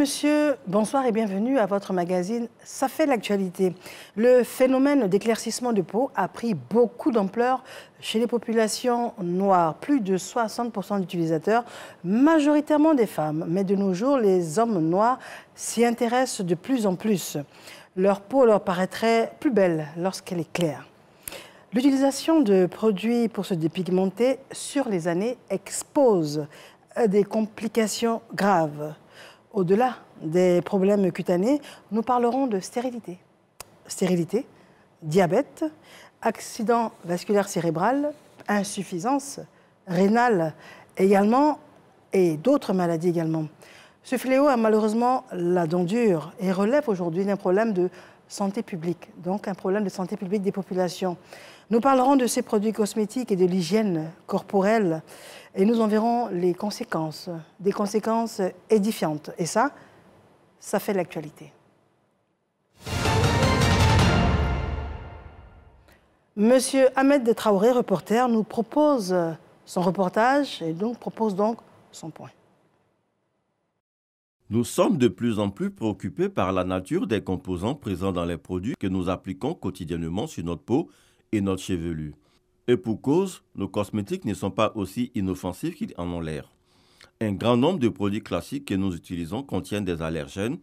monsieur, bonsoir et bienvenue à votre magazine Ça fait l'actualité. Le phénomène d'éclaircissement de peau a pris beaucoup d'ampleur chez les populations noires. Plus de 60% d'utilisateurs, majoritairement des femmes. Mais de nos jours, les hommes noirs s'y intéressent de plus en plus. Leur peau leur paraîtrait plus belle lorsqu'elle est claire. L'utilisation de produits pour se dépigmenter sur les années expose des complications graves au-delà des problèmes cutanés, nous parlerons de stérilité. Stérilité, diabète, accident vasculaire cérébral, insuffisance rénale également et d'autres maladies également. Ce fléau a malheureusement la dent dure et relève aujourd'hui d'un problème de santé publique, donc un problème de santé publique des populations. Nous parlerons de ces produits cosmétiques et de l'hygiène corporelle et nous en verrons les conséquences, des conséquences édifiantes. Et ça, ça fait l'actualité. Monsieur Ahmed Traoré, reporter, nous propose son reportage et donc propose donc son point. Nous sommes de plus en plus préoccupés par la nature des composants présents dans les produits que nous appliquons quotidiennement sur notre peau et notre chevelu. Et pour cause, nos cosmétiques ne sont pas aussi inoffensifs qu'ils en ont l'air. Un grand nombre de produits classiques que nous utilisons contiennent des allergènes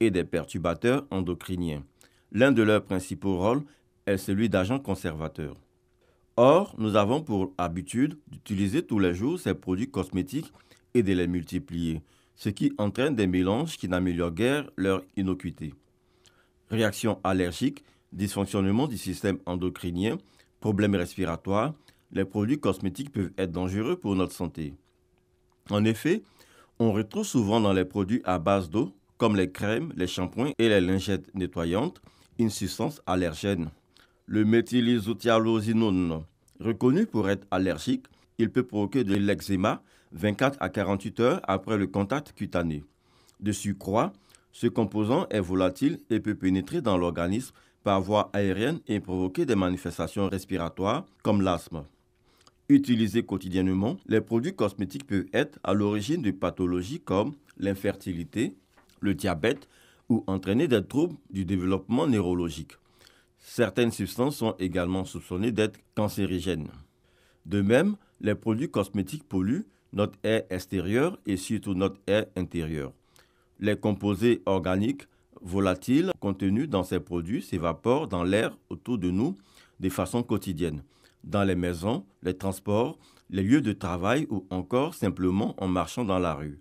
et des perturbateurs endocriniens. L'un de leurs principaux rôles est celui d'agents conservateurs. Or, nous avons pour habitude d'utiliser tous les jours ces produits cosmétiques et de les multiplier, ce qui entraîne des mélanges qui n'améliorent guère leur innocuité. Réaction allergique dysfonctionnement du système endocrinien, problèmes respiratoires, les produits cosmétiques peuvent être dangereux pour notre santé. En effet, on retrouve souvent dans les produits à base d'eau, comme les crèmes, les shampoings et les lingettes nettoyantes, une substance allergène. Le méthylisothialosinone, reconnu pour être allergique, il peut provoquer de l'eczéma 24 à 48 heures après le contact cutané. De surcroît, ce composant est volatile et peut pénétrer dans l'organisme par voie aérienne et provoquer des manifestations respiratoires comme l'asthme. Utilisés quotidiennement, les produits cosmétiques peuvent être à l'origine de pathologies comme l'infertilité, le diabète ou entraîner des troubles du développement neurologique. Certaines substances sont également soupçonnées d'être cancérigènes. De même, les produits cosmétiques polluent notre air extérieur et surtout notre air intérieur. Les composés organiques volatiles contenus dans ces produits s'évaporent dans l'air autour de nous de façon quotidienne, dans les maisons, les transports, les lieux de travail ou encore simplement en marchant dans la rue.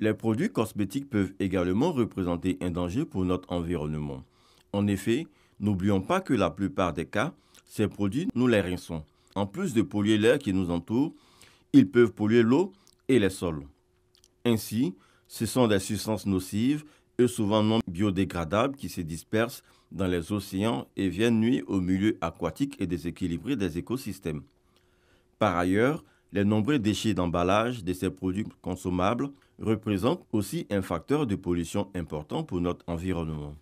Les produits cosmétiques peuvent également représenter un danger pour notre environnement. En effet, n'oublions pas que la plupart des cas, ces produits, nous les rinçons. En plus de polluer l'air qui nous entoure, ils peuvent polluer l'eau et les sols. Ainsi, ce sont des substances nocives et souvent non biodégradables qui se dispersent dans les océans et viennent nuire au milieu aquatique et déséquilibré des écosystèmes. Par ailleurs, les nombreux déchets d'emballage de ces produits consommables représentent aussi un facteur de pollution important pour notre environnement.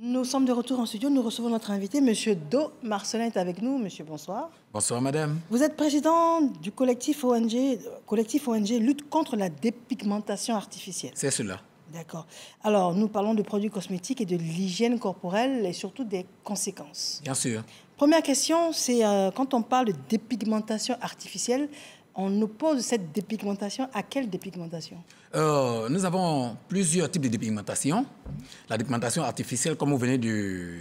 Nous sommes de retour en studio. Nous recevons notre invité, Monsieur Do Marcelin est avec nous. Monsieur, bonsoir. Bonsoir, madame. Vous êtes président du collectif ONG, collectif ONG Lutte contre la dépigmentation artificielle. C'est cela. D'accord. Alors, nous parlons de produits cosmétiques et de l'hygiène corporelle et surtout des conséquences. Bien sûr. Première question, c'est euh, quand on parle de dépigmentation artificielle, on oppose cette dépigmentation à quelle dépigmentation euh, Nous avons plusieurs types de dépigmentation. La dépigmentation artificielle, comme vous venez de,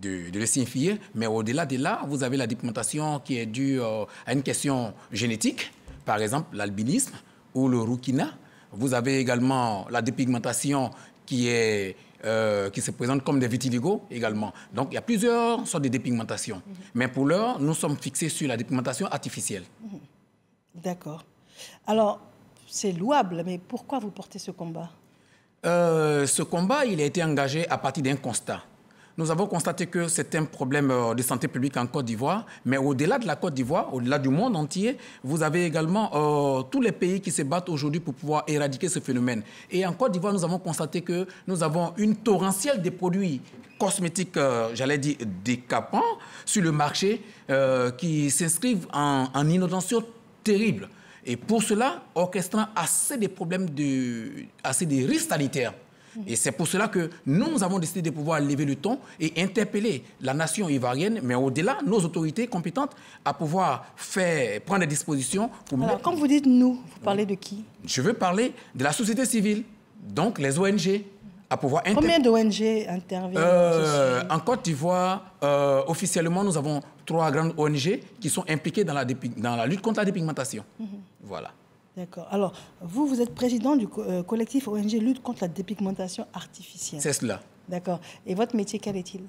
de, le signifier, mais au-delà de là, vous avez la dépigmentation qui est due euh, à une question génétique, par exemple l'albinisme ou le rukina. Vous avez également la dépigmentation qui est euh, qui se présente comme des vitiligos également. Donc il y a plusieurs sortes de dépigmentation. Mm-hmm. Mais pour l'heure, nous sommes fixés sur la dépigmentation artificielle. Mm-hmm. D'accord. Alors, c'est louable, mais pourquoi vous portez ce combat euh, Ce combat, il a été engagé à partir d'un constat. Nous avons constaté que c'est un problème euh, de santé publique en Côte d'Ivoire, mais au-delà de la Côte d'Ivoire, au-delà du monde entier, vous avez également euh, tous les pays qui se battent aujourd'hui pour pouvoir éradiquer ce phénomène. Et en Côte d'Ivoire, nous avons constaté que nous avons une torrentielle des produits cosmétiques, j'allais dire décapants, sur le marché qui s'inscrivent en, en inondation terrible. Et pour cela, orchestrant assez des problèmes, de, assez des risques sanitaires. Et c'est pour cela que nous avons décidé de pouvoir lever le ton et interpeller la nation ivoirienne, mais au-delà, nos autorités compétentes à pouvoir faire, prendre des dispositions pour... Alors, quand vous dites nous, vous parlez de qui Je veux parler de la société civile, donc les ONG. À pouvoir Combien d'ONG interviennent euh, En Côte d'Ivoire, euh, officiellement, nous avons trois grandes ONG qui sont impliquées dans la, dans la lutte contre la dépigmentation. Mhm. Voilà. D'accord. Alors, vous, vous êtes président du euh, collectif ONG Lutte contre la dépigmentation artificielle. C'est cela. D'accord. Et votre métier, quel est-il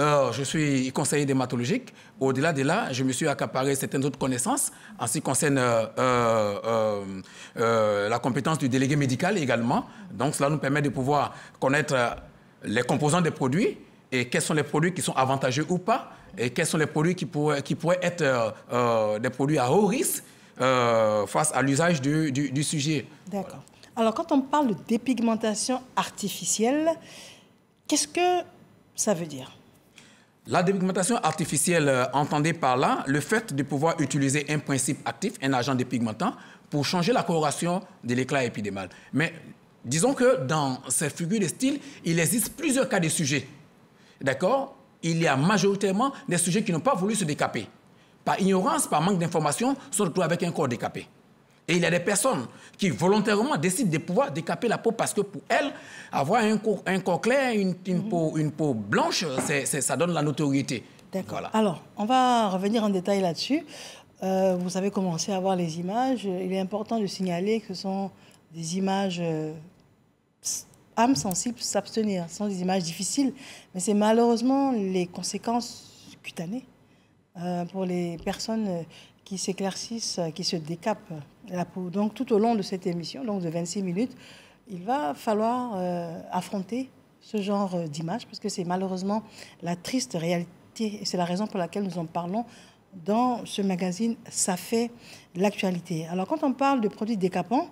euh, je suis conseiller dermatologique. Au-delà de là, je me suis accaparé certaines autres connaissances en ce qui concerne euh, la compétence du délégué médical également. Donc, cela nous permet de pouvoir connaître les composants des produits, et quels sont les produits qui sont avantageux ou pas, et quels sont les produits qui pourraient, qui pourraient être euh, euh, des produits à haut risque euh, face à l'usage du, sujet. D'accord. Alors, quand on parle de dépigmentation artificielle, qu'est-ce que ça veut dire la dépigmentation artificielle, entendez par là, le fait de pouvoir utiliser un principe actif, un agent dépigmentant, pour changer la coloration de l'éclat épidémal. Mais disons que dans ces figures de style, il existe plusieurs cas de sujets D'accord Il y a majoritairement des sujets qui n'ont pas voulu se décaper. Par ignorance, par manque d'information, surtout avec un corps décapé. Et il y a des personnes qui volontairement décident de pouvoir décaper la peau parce que pour elles, avoir un corps, un corps clair, une, mhm. peau, une peau, blanche, ça donne la notoriété. D'accord. Alors, on va revenir en détail là-dessus. Euh, vous avez commencé à voir les images. Il est important de signaler que ce sont des images euh, âme sensible s'abstenir. Ce sont des images difficiles, mais c'est malheureusement les conséquences cutanées euh, pour les personnes euh, qui s'éclaircissent, euh, qui se décapent la peau. Donc tout au long de cette émission, donc de 26 minutes, il va falloir affronter ce genre d'image, parce que c'est malheureusement la triste réalité, et c'est la raison pour laquelle nous en parlons dans ce magazine Ça fait l'actualité. Alors quand on parle de produits décapants,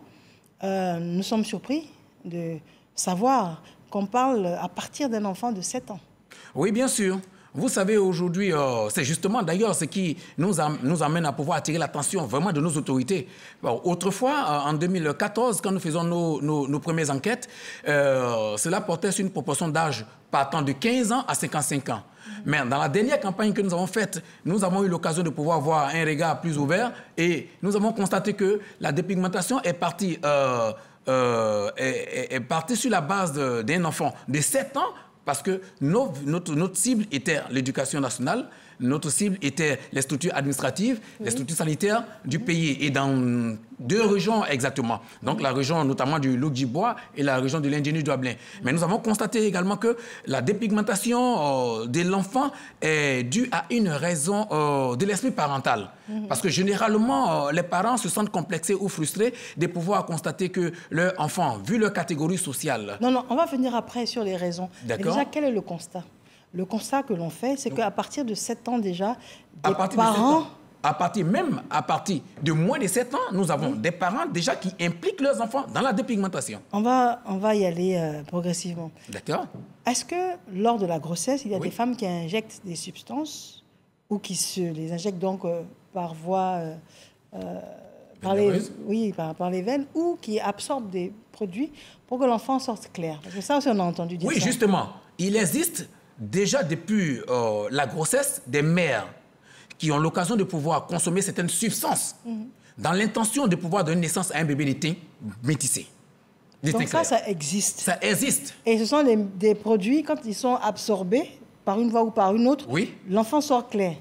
nous sommes surpris de savoir qu'on parle à partir d'un enfant de 7 ans. Oui, bien sûr. Vous savez, aujourd'hui, euh, c'est justement d'ailleurs ce qui nous, nous, amène à pouvoir attirer l'attention vraiment de nos autorités. autrefois, euh, en 2014, quand nous faisons nos, nos, premières enquêtes, euh, cela portait sur une proportion d'âge partant de 15 ans à 55 ans. Mais dans la dernière campagne que nous avons faite, nous avons eu l'occasion de pouvoir voir un regard plus ouvert et nous avons constaté que la dépigmentation est partie et euh, est, sur la base d'un enfant de 7 ans parce que notre, notre cible était l'éducation nationale notre cible était les structures administratives, les structures sanitaires du pays et dans deux régions exactement. Donc la région notamment du loup et la région de l'ingénieur d'Ouablin. Mais nous avons constaté également que la dépigmentation euh, de l'enfant est due à une raison euh, de l'esprit parental. Mhm. Parce que généralement, euh, les parents se sentent complexés ou frustrés de pouvoir constater que leur enfant, vu leur catégorie sociale... Non, non, on va venir après sur les raisons. D'accord. Déjà, quel est le constat le constat que l'on fait, c'est qu'à partir de 7 ans déjà, des à parents... à partir même à partir de moins de 7 ans, nous avons des parents déjà qui impliquent leurs enfants dans la dépigmentation. On va, on va y aller euh, progressivement. D'accord. Est-ce que lors de la grossesse, il y a des femmes qui injectent des substances ou qui se les injectent donc euh, par voie euh, par les, oui, par, les veines ou qui absorbent des produits pour que l'enfant sorte clair C'est ça aussi, on a entendu dire. Oui, justement. Il existe déjà depuis euh, la grossesse, des mères qui ont l'occasion de pouvoir consommer certaines substances mhm. dans l'intention de pouvoir donner naissance à un bébé d'été métissé. Donc ça, ça existe. Ça existe. Et ce sont des, produits, quand ils sont absorbés par une voie ou par une autre, l'enfant sort clair.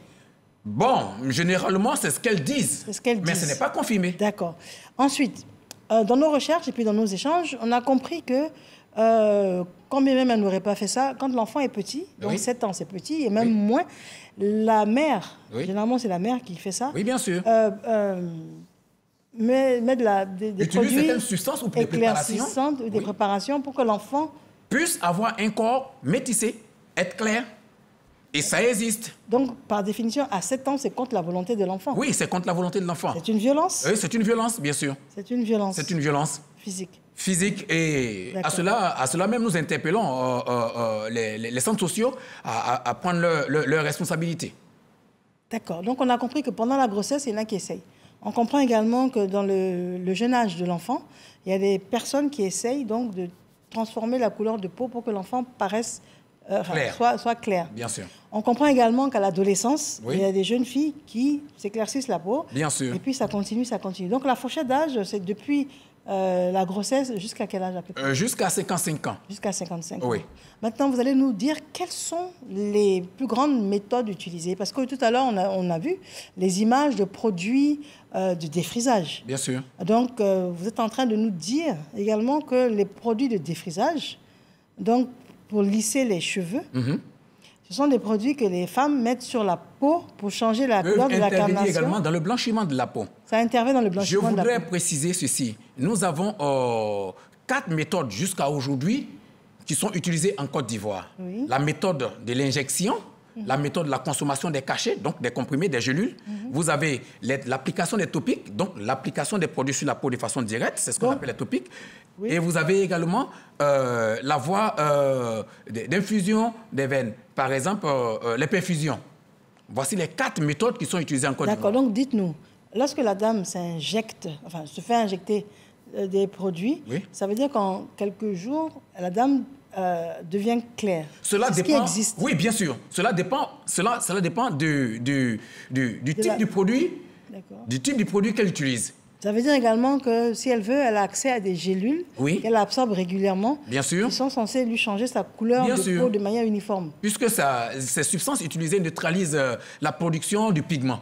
Bon, généralement, c'est ce qu'elles disent. Mais ce n'est pas confirmé. D'accord. Ensuite, euh, dans nos recherches et puis dans nos échanges, on a compris que euh, quand combien même elle n'aurait pas fait ça Quand l'enfant est petit, donc oui. 7 ans, c'est petit, et même moins, la mère, généralement c'est la mère qui fait ça. Oui, bien sûr. Euh, euh, mais, de la, des, des produits ou des préparations. des préparations pour que l'enfant puisse avoir un corps métissé, être clair. Et ça existe. Donc, par définition, à 7 ans, c'est contre la volonté de l'enfant. Oui, c'est contre la volonté de l'enfant. C'est une violence. Oui, c'est une violence, bien sûr. C'est une violence. C'est une violence. Physique physique et à cela, à cela même nous interpellons euh, euh, euh, les, centres sociaux à, prendre leurs leur, leur responsabilités. D'accord. Donc on a compris que pendant la grossesse, il y en a qui essayent. On comprend également que dans le, jeune âge de l'enfant, il y a des personnes qui essayent donc de transformer la couleur de peau pour que l'enfant paraisse Soit, clair. Bien sûr. On comprend également qu'à l'adolescence, il y a des jeunes filles qui s'éclaircissent la peau. Bien sûr. Et puis ça continue, ça continue. Donc la fourchette d'âge, c'est depuis euh, la grossesse jusqu'à quel âge euh, Jusqu'à 55 ans. Jusqu'à 55 ans. Oui. Maintenant, vous allez nous dire quelles sont les plus grandes méthodes utilisées. Parce que tout à l'heure, on a, on a, vu les images de produits euh, de défrisage. Bien sûr. Donc, vous êtes en train de nous dire également que les produits de défrisage, donc pour lisser les cheveux, mm-hmm. Ce sont des produits que les femmes mettent sur la peau pour changer la couleur de la carnation. également dans le blanchiment de la peau. Ça intervient dans le blanchiment de la peau. Je voudrais préciser ceci. Nous avons euh, quatre méthodes jusqu'à aujourd'hui qui sont utilisées en Côte d'Ivoire. La méthode de l'injection, Mm-hmm. la méthode de la consommation des cachets, donc des comprimés, des gélules. Mm-hmm. Vous avez l'application des topiques, donc l'application des produits sur la peau de façon directe, c'est ce qu'on appelle les topiques. Et vous avez également euh, la voie euh, d'infusion des veines, par exemple euh, les perfusions. Voici les quatre méthodes qui sont utilisées en Côte D'accord, donc dites-nous, lorsque la dame s'injecte, enfin se fait injecter des produits, ça veut dire qu'en quelques jours, la dame euh, devient clair. Cela dépend. qui existe. Oui, bien sûr. Cela dépend. Cela, cela dépend du, du, type du produit. Du type du produit qu'elle utilise. Ça veut dire également que si elle veut, elle a accès à des gélules oui. qu'elle absorbe régulièrement. Bien sûr. Qui sont censées lui changer sa couleur de peau de manière uniforme. Puisque ces substances utilisées neutralisent euh, la production du pigment.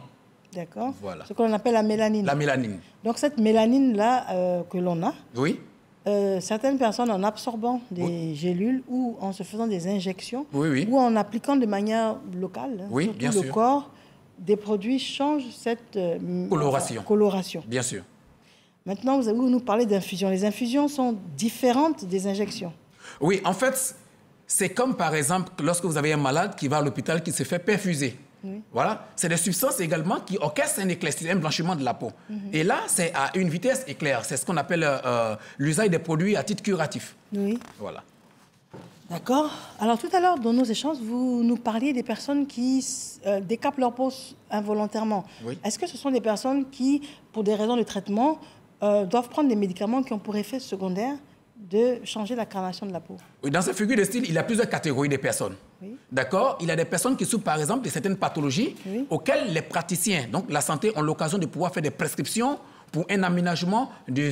D'accord. Voilà. Ce qu'on appelle la mélanine. La mélanine. Donc cette mélanine-là euh, que l'on a, oui. Euh, certaines personnes, en absorbant des gélules ou en se faisant des injections, ou en appliquant de manière locale, hein, sur le corps, des produits changent cette euh, coloration. coloration. Bien sûr. Maintenant, vous, avez, nous parler d'infusions. Les infusions sont différentes des injections. Oui, en fait, c'est comme par exemple lorsque vous avez un malade qui va à l'hôpital qui se fait perfuser. Voilà, c'est des substances également qui orchestrent un éclaircissement, un blanchiment de la peau. Mhm. Et là, c'est à une vitesse éclair. C'est ce qu'on appelle euh, euh, l'usage des produits à titre curatif. Oui. Voilà. D'accord. Alors tout à l'heure, dans nos échanges, vous nous parliez des personnes qui euh, décapent leur peau involontairement. Oui. Est-ce que ce sont des personnes qui, pour des raisons de traitement, doivent prendre des médicaments qui ont pour effet secondaire de changer la cramation de la peau. Dans cette figure de style, il y a plusieurs catégories de personnes. D'accord Il y a des personnes qui souffrent, par exemple, de certaines pathologies auxquelles les praticiens, donc la santé, ont l'occasion de pouvoir faire des prescriptions pour un aménagement de,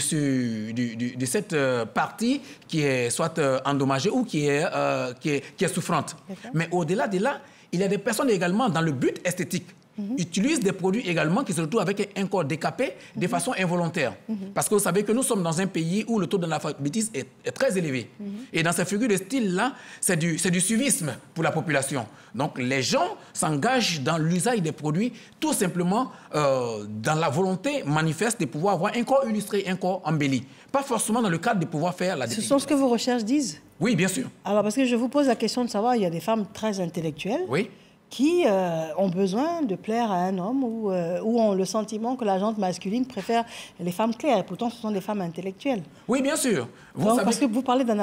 de, cette euh, partie qui est soit euh, endommagée ou qui est, euh, qui est, qui est souffrante. Mais au-delà de là, il y a des personnes également dans le but esthétique Mhm. utilisent des produits également qui se retrouvent avec un corps décapé de mhm. façon involontaire. Mhm. Parce que vous savez que nous sommes dans un pays où le taux d'analphabétisme est, est très élevé. Et dans cette figure de style-là, c'est du, du suivisme pour la population. Donc les gens s'engagent dans l'usage des produits tout simplement euh, dans la volonté manifeste de pouvoir avoir un corps illustré, un corps embelli. Pas forcément dans le cadre de pouvoir faire la Ce sont ce que vos recherches disent Oui, bien sûr. Alors ah bah parce que je vous pose la question de savoir, il y a des femmes très intellectuelles. Oui qui euh, ont besoin de plaire à un homme euh, ou, ont le sentiment que la gente masculine préfère les femmes claires. Pourtant, ce sont des femmes intellectuelles. Oui, bien sûr. Parce que vous parlez d'un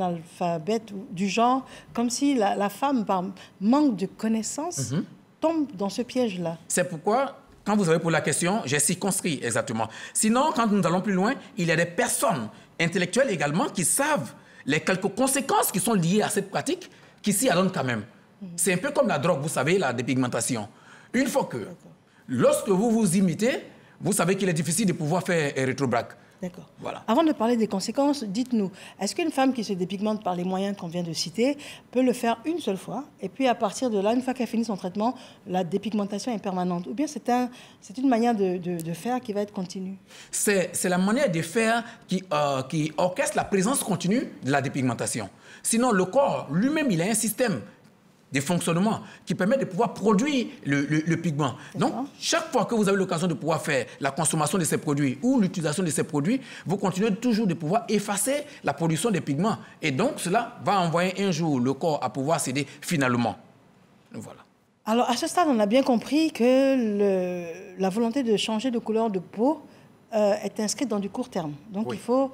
alphabet du genre, comme si la, femme, par manque de connaissances, mhm. tombe dans ce piège-là. C'est pourquoi, quand vous avez pour la question, j'ai circonscrit exactement. Sinon, quand nous allons plus loin, il y a des personnes intellectuelles également qui savent les quelques conséquences qui sont liées à cette pratique, qui s'y adonnent quand même. C'est un peu comme la drogue, vous savez, la dépigmentation. Une fois que, lorsque vous vous imitez, vous savez qu'il est difficile de pouvoir faire un rétrobraque. D'accord. Voilà. Avant de parler des conséquences, dites-nous, est-ce qu'une femme qui se dépigmente par les moyens qu'on vient de citer peut le faire une seule fois et puis à partir de là, une fois qu'elle finit son traitement, la dépigmentation est permanente Ou bien c'est un, une manière de, faire qui va être continue C'est la manière de faire qui, euh, qui orchestre la présence continue de la dépigmentation. Sinon, le corps lui-même, il a un système des fonctionnements qui permettent de pouvoir produire le, pigment. Donc, chaque fois que vous avez l'occasion de pouvoir faire la consommation de ces produits ou l'utilisation de ces produits, vous continuez toujours de pouvoir effacer la production des pigments. Et donc, cela va envoyer un jour le corps à pouvoir céder finalement. Voilà. Alors, à ce stade, on a bien compris que la volonté de changer de couleur de peau euh, est inscrite dans du court terme. Donc, il faut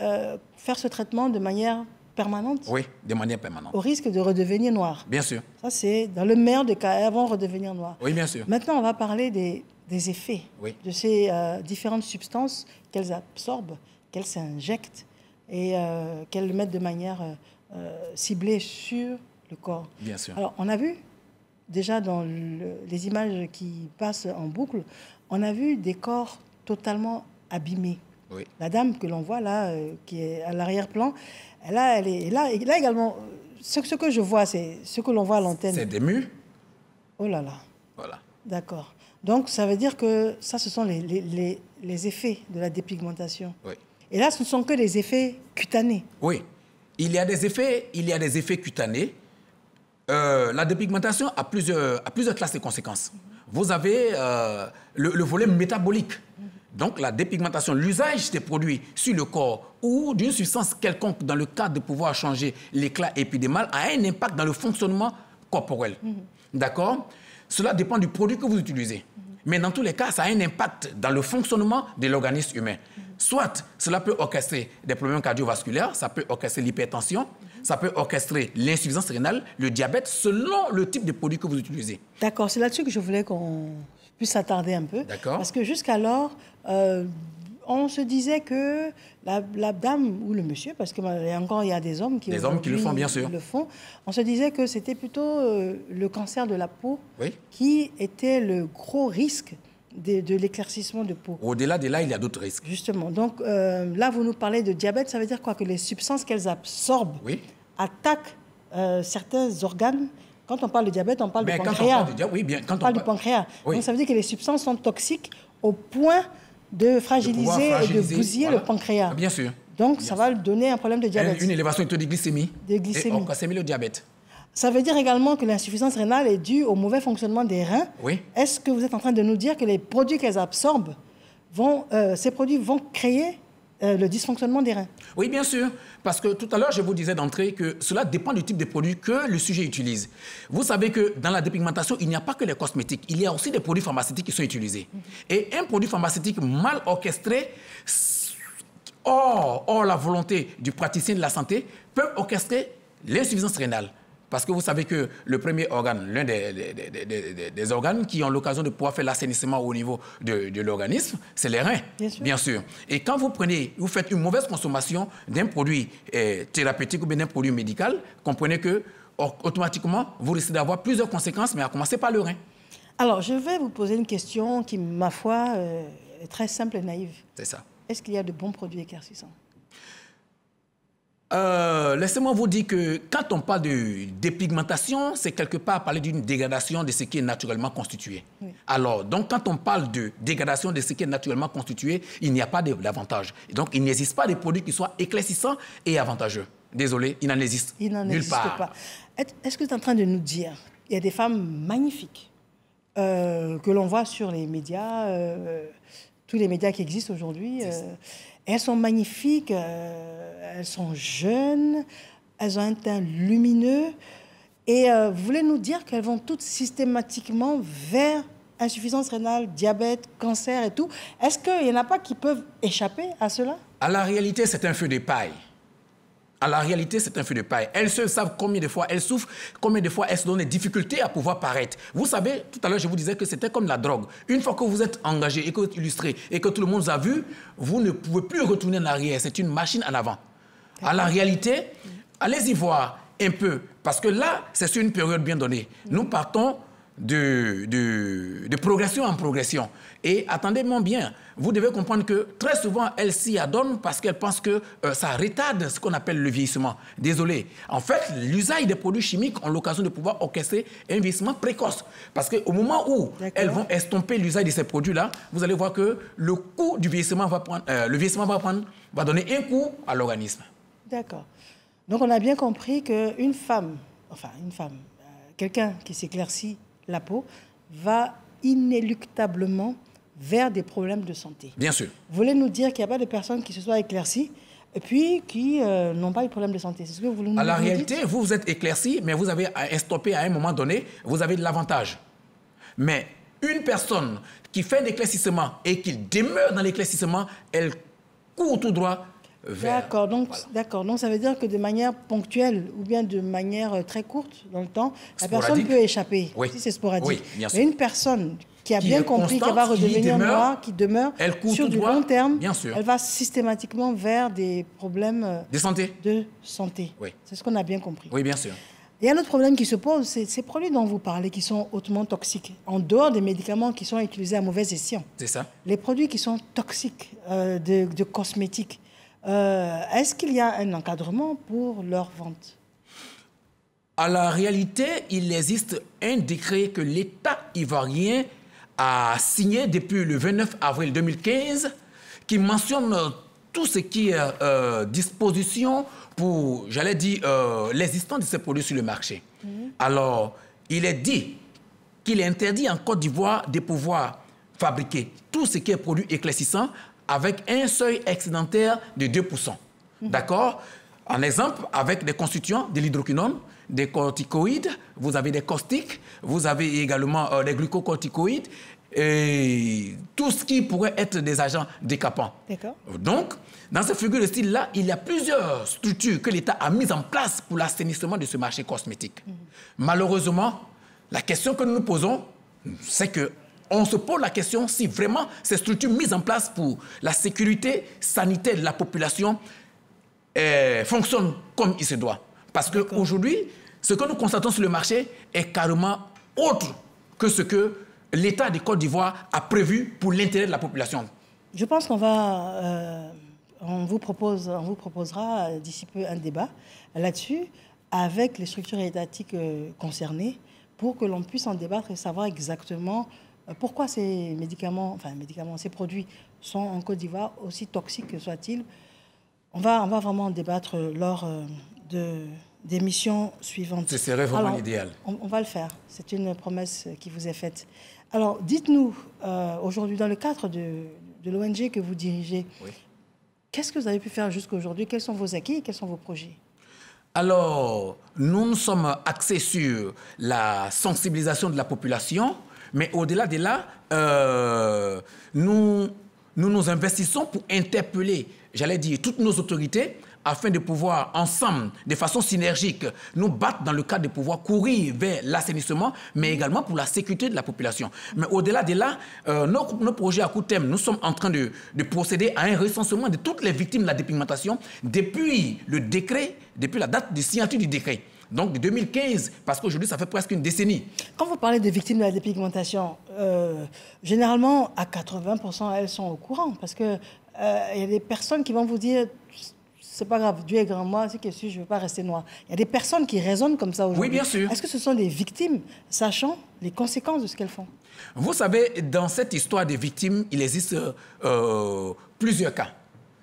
euh, faire ce traitement de manière permanente Oui, de manière permanente. Au risque de redevenir noir Bien sûr. Ça, c'est dans le meilleur des cas, elles vont redevenir noires. Oui, bien sûr. Maintenant, on va parler des, effets de ces euh, différentes substances qu'elles absorbent, qu'elles s'injectent et euh, qu'elles mettent de manière euh, ciblée sur le corps. Bien sûr. Alors, on a vu déjà dans les images qui passent en boucle, on a vu des corps totalement abîmés. La dame que l'on voit là, euh, qui est à l'arrière-plan, là, elle est là, également. Euh, ce, que je vois, c'est ce que l'on voit à l'antenne. C'est des Oh là là. Voilà. D'accord. Donc ça veut dire que ça, ce sont les, effets de la dépigmentation. Oui. Et là, ce ne sont que des effets cutanés. Oui. Il y a des effets, il y a des effets cutanés. Euh, la dépigmentation a plusieurs, a plusieurs classes de conséquences. Vous avez le, le, volet métabolique. Mhm. Donc la dépigmentation, l'usage des produits sur le corps ou d'une substance quelconque dans le cadre de pouvoir changer l'éclat épidémal a un impact dans le fonctionnement corporel. Mhm. D'accord Cela dépend du produit que vous utilisez. Mhm. Mais dans tous les cas, ça a un impact dans le fonctionnement de l'organisme humain. Mhm. Soit cela peut orchestrer des problèmes cardiovasculaires, ça peut orchestrer l'hypertension, ça peut orchestrer l'insuffisance rénale, le diabète, selon le type de produit que vous utilisez. D'accord, c'est là-dessus que je voulais qu'on puisse s'attarder un peu. Parce que jusqu'alors, euh, on se disait que la, dame ou le monsieur, parce que euh, encore il y a des hommes qui, des hommes qui le font bien sûr, le font, on se disait que c'était plutôt euh, le cancer de la peau qui était le gros risque de, de l'éclaircissement de peau. Au-delà de là, il y a d'autres risques. Justement. Donc là, vous nous parlez de diabète, ça veut dire quoi Que les substances qu'elles absorbent oui. attaquent certains organes quand on parle de diabète, on parle du de pancréas. on parle, oui, bien, quand on parle du pancréas. Donc ça veut dire que les substances sont toxiques au point de fragiliser, et de bousiller le pancréas. Bien sûr. Donc ça va donner un problème de diabète. Une élévation du taux de glycémie. De glycémie. Et le diabète. Ça veut dire également que l'insuffisance rénale est due au mauvais fonctionnement des reins. Oui. Est-ce que vous êtes en train de nous dire que les produits qu'elles absorbent vont, euh, ces produits vont créer euh, le dysfonctionnement des reins. Oui, bien sûr, parce que tout à l'heure, je vous disais d'entrée que cela dépend du type de produit que le sujet utilise. Vous savez que dans la dépigmentation, il n'y a pas que les cosmétiques, il y a aussi des produits pharmaceutiques qui sont utilisés. Et un produit pharmaceutique mal orchestré, hors, hors la volonté du praticien de la santé, peut orchestrer l'insuffisance rénale. Parce que vous savez que le premier organe, l'un des, des, des, des, organes qui ont l'occasion de pouvoir faire l'assainissement au niveau de, l'organisme, c'est les reins, bien sûr. Et quand vous prenez, vous faites une mauvaise consommation d'un produit eh, thérapeutique ou bien d'un produit médical, comprenez que automatiquement, vous risquez d'avoir plusieurs conséquences, mais à commencer par le rein. Alors, je vais vous poser une question qui, ma foi, euh, est très simple et naïve. C'est ça. Est-ce qu'il y a de bons produits éclaircissants euh, laissez-moi vous dire que quand on parle de dépigmentation, c'est quelque part parler d'une dégradation de ce qui est naturellement constitué. Alors, donc quand on parle de dégradation de ce qui est naturellement constitué, il n'y a pas d'avantage. Donc, il n'existe pas de produits qui soient éclaircissants et avantageux. Désolé, il n'en existe il nulle existe part. Pas. Est-ce que tu es en train de nous dire il y a des femmes magnifiques euh, que l'on voit sur les médias, euh, tous les médias qui existent aujourd'hui elles sont magnifiques, euh, elles sont jeunes, elles ont un teint lumineux et euh, vous voulez nous dire qu'elles vont toutes systématiquement vers insuffisance rénale, diabète, cancer et tout. Est-ce qu'il n'y en a pas qui peuvent échapper à cela À la réalité, c'est un feu de paille à la réalité, c'est un feu de paille. Elles se savent combien de fois elles souffrent, combien de fois elles se donnent des difficultés à pouvoir paraître. Vous savez, tout à l'heure, je vous disais que c'était comme la drogue. Une fois que vous êtes engagé et que vous êtes illustré et que tout le monde vous a vu, vous ne pouvez plus retourner en arrière. C'est une machine en avant. À la réalité, allez-y voir un peu. Parce que là, c'est sur une période bien donnée. Nous partons de, de, progression en progression. Et attendez-moi bien, vous devez comprendre que très souvent, elles s'y adonnent parce qu'elles pensent que euh, ça retarde ce qu'on appelle le vieillissement. Désolé. En fait, l'usage des produits chimiques ont l'occasion de pouvoir orchestrer un vieillissement précoce. Parce qu'au moment où elles vont estomper l'usage de ces produits-là, vous allez voir que le coût du vieillissement va prendre, euh, le vieillissement va prendre, va donner un coup à l'organisme. D'accord. Donc on a bien compris qu'une femme, enfin une femme, euh, quelqu'un qui s'éclaircit la peau, va inéluctablement vers des problèmes de santé. Bien sûr. Vous voulez nous dire qu'il n'y a pas de personnes qui se soient éclaircies et puis qui euh, n'ont pas eu de problèmes de santé. C'est ce que vous voulez nous dire. À la réalité, vous vous êtes éclairci, mais vous avez estompé à un moment donné, vous avez de l'avantage. Mais une personne qui fait éclaircissement et qui demeure dans l'éclaircissement, elle court tout droit D'accord, donc, d'accord. donc ça veut dire que de manière ponctuelle ou bien de manière euh, très courte dans le temps, la personne peut échapper si c'est sporadique. Oui, Mais une personne qui a bien compris qu'elle va redevenir noire, qui demeure sur du long terme, elle va systématiquement vers des problèmes euh, de santé. De santé. C'est ce qu'on a bien compris. Oui, bien sûr. Il y a un autre problème qui se pose, c'est ces produits dont vous parlez qui sont hautement toxiques, en dehors des médicaments qui sont utilisés à mauvais escient. C'est ça. Les produits qui sont toxiques, euh, de, cosmétiques, euh, est-ce qu'il y a un encadrement pour leur vente À la réalité, il existe un décret que l'État ivoirien a signé depuis le 29 avril 2015 qui mentionne tout ce qui est euh, disposition pour, j'allais dire, euh, l'existence de ces produits sur le marché. Mhm. Alors, il est dit qu'il est interdit en Côte d'Ivoire de pouvoir fabriquer tout ce qui est produit éclaircissant avec un seuil excédentaire de 2 mhm. D'accord En exemple, avec des constituants de l'hydroquinone, des corticoïdes, vous avez des caustiques, vous avez également euh, des glucocorticoïdes et tout ce qui pourrait être des agents décapants. D'accord. Donc, dans cette figure de style-là, il y a plusieurs structures que l'État a mises en place pour l'assainissement de ce marché cosmétique. Mhm. Malheureusement, la question que nous nous posons, c'est que on se pose la question si vraiment ces structures mises en place pour la sécurité sanitaire de la population eh, fonctionnent comme il se doit. Parce qu'aujourd'hui, ce que nous constatons sur le marché est carrément autre que ce que l'État de Côte d'Ivoire a prévu pour l'intérêt de la population. Je pense qu'on va... Euh, on, vous propose, on vous proposera d'ici peu un débat là-dessus avec les structures étatiques euh, concernées pour que l'on puisse en débattre et savoir exactement euh, pourquoi ces médicaments, enfin médicaments, ces produits sont en Côte d'Ivoire aussi toxiques que soient-ils. On va, on va vraiment débattre euh, lors euh, de, des missions suivantes. C'est serait vraiment l'idéal. On, va le faire. C'est une promesse qui vous est faite. Alors, dites-nous, aujourd'hui, dans le cadre de, l'ONG que vous dirigez, qu'est-ce que vous avez pu faire jusqu'à aujourd'hui Quels sont vos acquis et Quels sont vos projets alors, nous nous sommes axés sur la sensibilisation de la population mais au-delà de là, euh, nous, nous investissons pour interpeller, j'allais dire, toutes nos autorités afin de pouvoir ensemble, de façon synergique, nous battre dans le cadre de pouvoir courir vers l'assainissement, mais également pour la sécurité de la population. Mais au-delà de là, euh, nos, projets à court terme, nous sommes en train de, de, procéder à un recensement de toutes les victimes de la dépigmentation depuis le décret, depuis la date de signature du décret donc 2015, parce qu'aujourd'hui, ça fait presque une décennie. Quand vous parlez des victimes de la dépigmentation, euh, généralement, à 80%, elles sont au courant, parce qu'il euh, y a des personnes qui vont vous dire c'est pas grave, Dieu est grand, moi, ce que je suis, je ne veux pas rester noir. Il y a des personnes qui raisonnent comme ça aujourd'hui. Oui, bien sûr. Est-ce que ce sont des victimes, sachant les conséquences de ce qu'elles font Vous savez, dans cette histoire des victimes, il existe euh, euh, plusieurs cas.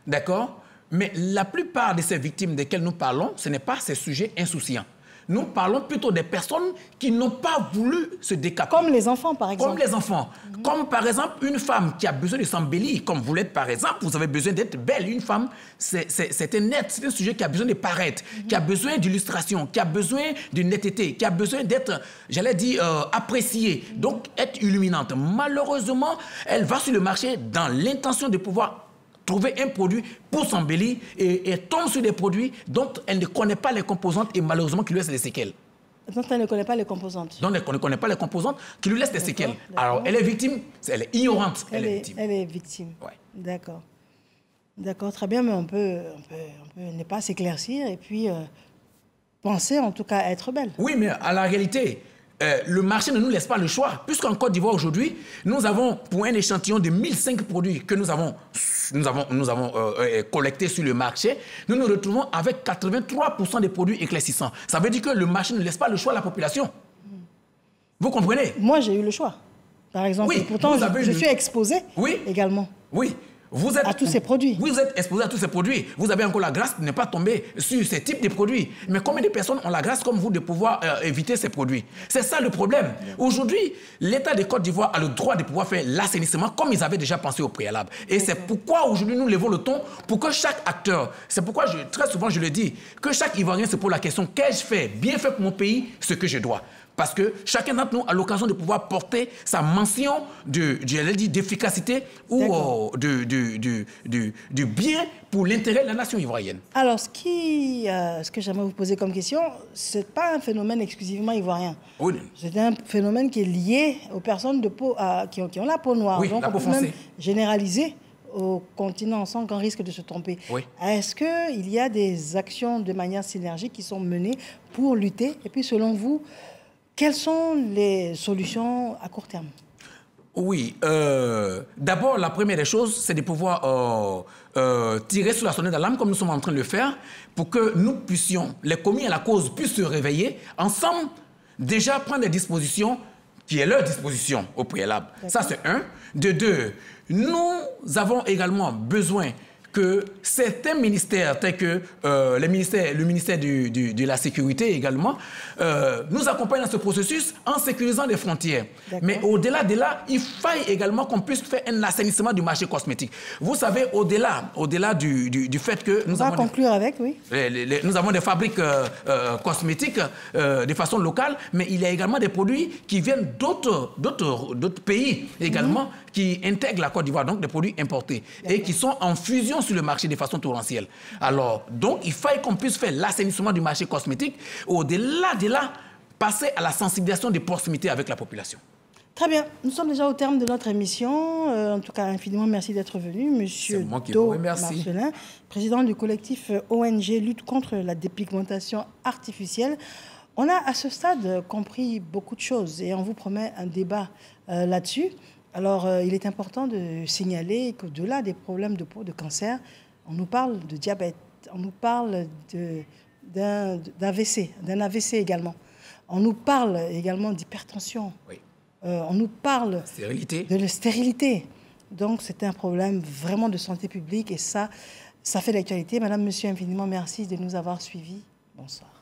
D'accord Mais la plupart de ces victimes desquelles nous parlons, ce n'est pas ces sujets insouciants. Nous parlons plutôt des personnes qui n'ont pas voulu se décaper. Comme les enfants, par exemple. Comme les enfants. Comme par exemple une femme qui a besoin de s'embellir, comme vous l'êtes par exemple, vous avez besoin d'être belle. Une femme, c'est un net, c'est un sujet qui a besoin de paraître, mhm. qui a besoin d'illustration, qui a besoin d'une netteté, qui a besoin d'être, j'allais dire, euh, appréciée, mhm. donc être illuminante. Malheureusement, elle va sur le marché dans l'intention de pouvoir trouver un produit pour s'embellir et, tomber tombe sur des produits dont elle ne connaît pas les composantes et malheureusement qui lui laissent des séquelles. Donc elle ne connaît pas les composantes. Donc elle ne connaît pas les composantes qui lui laissent des séquelles. Alors elle est victime, elle est ignorante, elle, est, victime. Elle est victime. Ouais. D'accord. D'accord, très bien, mais on peut, on peut, on peut ne pas s'éclaircir et puis euh, penser en tout cas à être belle. Oui, mais à la réalité, euh, le marché ne nous laisse pas le choix. Puisqu'en Côte d'Ivoire aujourd'hui, nous avons pour un échantillon de 1005 produits que nous avons, nous avons, euh, euh, collectés sur le marché, nous nous retrouvons avec 83% des produits éclaircissants. Ça veut dire que le marché ne laisse pas le choix à la population. Vous comprenez Moi, j'ai eu le choix, par exemple. pourtant, je, suis exposé oui, également. Oui, vous êtes, à tous ces produits. Vous êtes exposé à tous ces produits. Vous avez encore la grâce de ne pas tomber sur ces types de produits. Mais combien de personnes ont la grâce comme vous de pouvoir euh, éviter ces produits C'est ça le problème. Aujourd'hui, l'État de Côte d'Ivoire a le droit de pouvoir faire l'assainissement comme ils avaient déjà pensé au préalable. Et c'est pourquoi aujourd'hui nous levons le ton pour que chaque acteur, c'est pourquoi je, très souvent je le dis, que chaque Ivoirien se pose la question, qu'ai-je fait bien fait pour mon pays ce que je dois parce que chacun d'entre nous a l'occasion de pouvoir porter sa mention de, de d'efficacité ou euh, de du, bien pour l'intérêt de la nation ivoirienne. Alors, ce, qui, euh, ce que j'aimerais vous poser comme question, ce n'est pas un phénomène exclusivement ivoirien. Oui. C'est un phénomène qui est lié aux personnes de peau, qui, ont, la peau noire. Oui, Donc, la on peau peut même généraliser au continent sans qu'on risque de se tromper. Oui. Est-ce qu'il y a des actions de manière synergique qui sont menées pour lutter Et puis, selon vous, quelles sont les solutions à court terme oui. Euh, d'abord, la première des choses, c'est de pouvoir euh, euh, tirer sur la sonnette d'alarme comme nous sommes en train de le faire pour que nous puissions, les commis à la cause puissent se réveiller ensemble, déjà prendre des dispositions qui est leur disposition au préalable. Ça, c'est un. De deux, nous avons également besoin que certains ministères, tels que euh, les le ministère du, de la Sécurité également, euh, nous accompagnent dans ce processus en sécurisant les frontières. Mais au-delà de là, il faille également qu'on puisse faire un assainissement du marché cosmétique. Vous savez, au-delà au -delà du, du, fait que... Nous On avons conclure avec, oui. nous avons des fabriques euh, cosmétiques de façon locale, mais il y a également des produits qui viennent d'autres pays également, mhm. qui intègrent la Côte d'Ivoire, donc des produits importés, et qui sont en fusion sur le marché de façon torrentielle. Alors, donc, il faille qu'on puisse faire l'assainissement du marché cosmétique au-delà de là, passer à la sensibilisation des proximités avec la population. Très bien. Nous sommes déjà au terme de notre émission. Euh, en tout cas, infiniment merci d'être venu, Monsieur Do Marcelin, président du collectif ONG Lutte contre la dépigmentation artificielle. On a à ce stade compris beaucoup de choses et on vous promet un débat euh, là-dessus. Alors, euh, il est important de signaler qu'au-delà des problèmes de peau, de cancer, on nous parle de diabète, on nous parle d'un AVC, d'un AVC également. On nous parle également d'hypertension. Euh, on nous parle de la stérilité. Donc, c'est un problème vraiment de santé publique et ça, ça fait l'actualité. Madame, monsieur, infiniment merci de nous avoir suivis. Bonsoir.